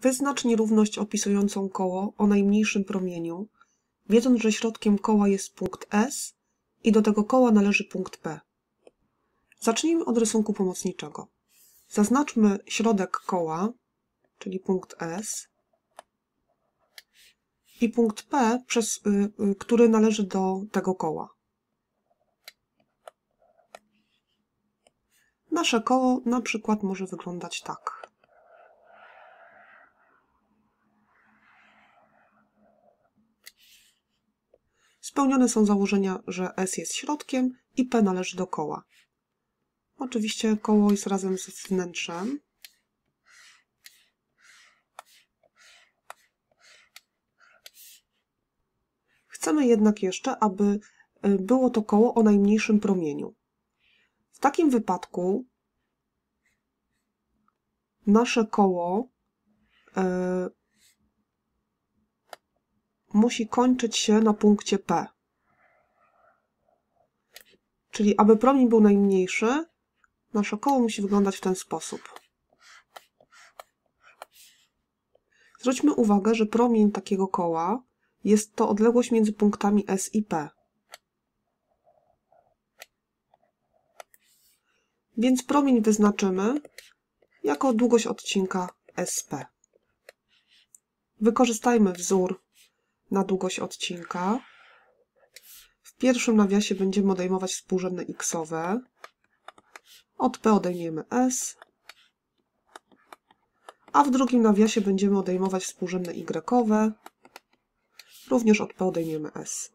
Wyznacz nierówność opisującą koło o najmniejszym promieniu, wiedząc, że środkiem koła jest punkt S i do tego koła należy punkt P. Zacznijmy od rysunku pomocniczego. Zaznaczmy środek koła, czyli punkt S i punkt P, przez, y, y, który należy do tego koła. Nasze koło na przykład może wyglądać tak. Spełnione są założenia, że S jest środkiem i P należy do koła. Oczywiście koło jest razem z wnętrzem. Chcemy jednak jeszcze, aby y, było to koło o najmniejszym promieniu. W takim wypadku nasze koło y, musi kończyć się na punkcie P. Czyli aby promień był najmniejszy, nasze koło musi wyglądać w ten sposób. Zwróćmy uwagę, że promień takiego koła jest to odległość między punktami S i P. Więc promień wyznaczymy jako długość odcinka SP. Wykorzystajmy wzór na długość odcinka. W pierwszym nawiasie będziemy odejmować współrzędne xowe. Od P odejmiemy S, a w drugim nawiasie będziemy odejmować współrzędne y. Również od P odejmiemy S.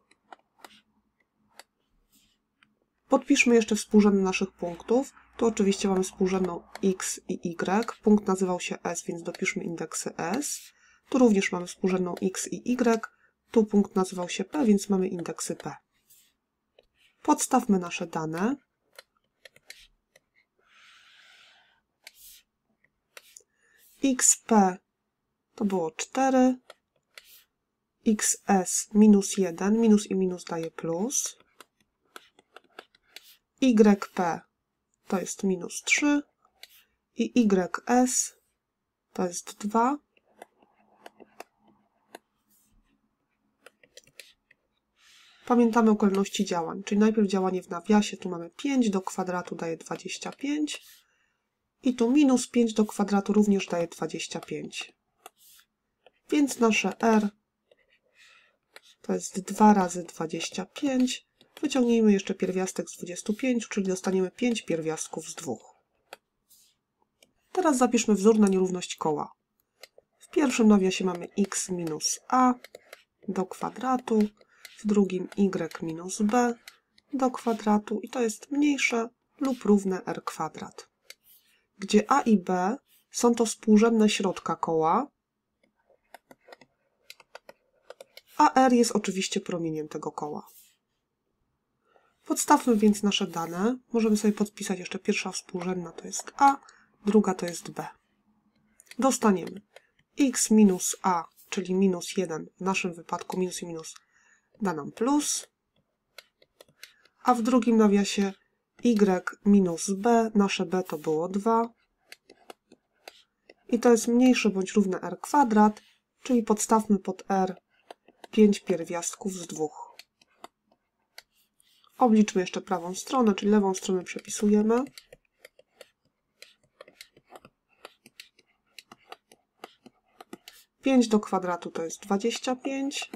Podpiszmy jeszcze współrzędne naszych punktów. Tu oczywiście mamy współrzędną x i y. Punkt nazywał się s, więc dopiszmy indeksy s. Tu również mamy współrzędną x i y. Tu punkt nazywał się P, więc mamy indeksy P. Podstawmy nasze dane. xp to było 4, xs minus 1, minus i minus daje plus, yp to jest minus 3 i ys to jest 2, Pamiętamy kolejności działań, czyli najpierw działanie w nawiasie, tu mamy 5 do kwadratu daje 25 i tu minus 5 do kwadratu również daje 25. Więc nasze r to jest 2 razy 25. Wyciągnijmy jeszcze pierwiastek z 25, czyli dostaniemy 5 pierwiastków z 2. Teraz zapiszmy wzór na nierówność koła. W pierwszym nawiasie mamy x minus a do kwadratu w drugim y minus b do kwadratu i to jest mniejsze lub równe r kwadrat, gdzie a i b są to współrzędne środka koła, a r jest oczywiście promieniem tego koła. Podstawmy więc nasze dane. Możemy sobie podpisać jeszcze pierwsza współrzędna to jest a, druga to jest b. Dostaniemy x minus a, czyli minus 1, w naszym wypadku minus i minus da nam plus, a w drugim nawiasie y minus b, nasze b to było 2 i to jest mniejsze bądź równe r kwadrat, czyli podstawmy pod r 5 pierwiastków z 2. Obliczmy jeszcze prawą stronę, czyli lewą stronę przepisujemy. Pięć do kwadratu to jest 25,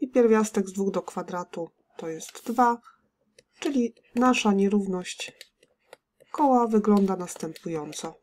i pierwiastek z 2 do kwadratu to jest 2, czyli nasza nierówność koła wygląda następująco.